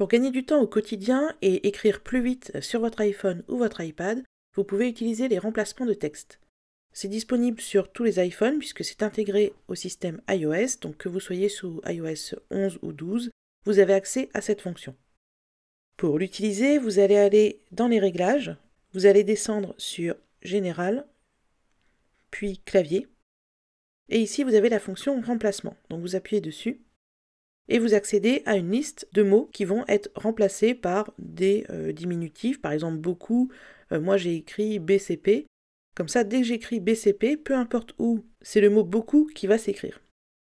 Pour gagner du temps au quotidien et écrire plus vite sur votre iPhone ou votre iPad, vous pouvez utiliser les remplacements de texte. C'est disponible sur tous les iPhones puisque c'est intégré au système iOS, donc que vous soyez sous iOS 11 ou 12, vous avez accès à cette fonction. Pour l'utiliser, vous allez aller dans les réglages, vous allez descendre sur Général, puis Clavier, et ici vous avez la fonction Remplacement, donc vous appuyez dessus et vous accédez à une liste de mots qui vont être remplacés par des euh, diminutifs, par exemple beaucoup. Euh, moi j'ai écrit BCP. Comme ça, dès que j'écris BCP, peu importe où, c'est le mot beaucoup qui va s'écrire.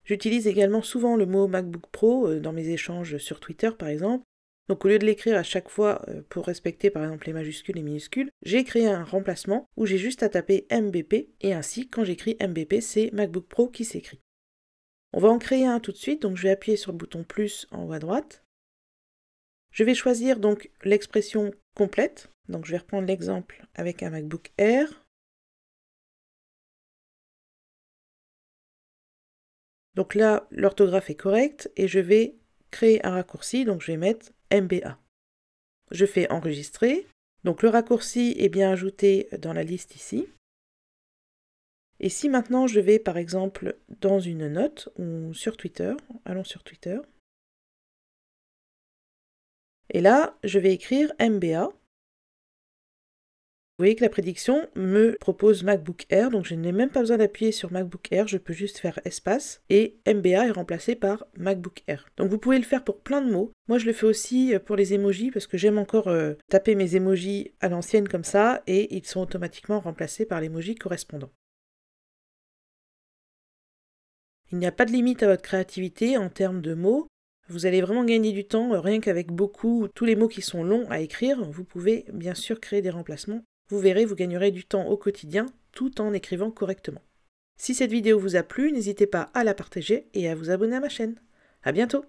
J'utilise également souvent le mot MacBook Pro euh, dans mes échanges sur Twitter par exemple. Donc au lieu de l'écrire à chaque fois pour respecter par exemple les majuscules et minuscules, j'ai créé un remplacement où j'ai juste à taper MBP et ainsi quand j'écris MBP c'est MacBook Pro qui s'écrit. On va en créer un tout de suite, donc je vais appuyer sur le bouton plus en haut à droite. Je vais choisir donc l'expression complète, donc je vais reprendre l'exemple avec un MacBook Air. Donc là, l'orthographe est correcte et je vais créer un raccourci, donc je vais mettre MBA. Je fais enregistrer. Donc le raccourci est bien ajouté dans la liste ici. Et si maintenant je vais par exemple dans une note ou sur Twitter, allons sur Twitter, et là je vais écrire MBA. Vous voyez que la prédiction me propose MacBook Air, donc je n'ai même pas besoin d'appuyer sur MacBook Air, je peux juste faire espace et MBA est remplacé par MacBook Air. Donc vous pouvez le faire pour plein de mots. Moi je le fais aussi euh, pour les emojis parce que j'aime encore euh, taper mes emojis à l'ancienne comme ça et ils sont automatiquement remplacés par l'emoji correspondant. Il n'y a pas de limite à votre créativité en termes de mots. Vous allez vraiment gagner du temps, euh, rien qu'avec beaucoup, tous les mots qui sont longs à écrire, vous pouvez bien sûr créer des remplacements. Vous verrez, vous gagnerez du temps au quotidien tout en écrivant correctement. Si cette vidéo vous a plu, n'hésitez pas à la partager et à vous abonner à ma chaîne. À bientôt!